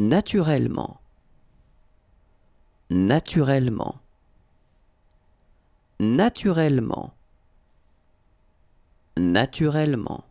naturellement, naturellement, naturellement, naturellement.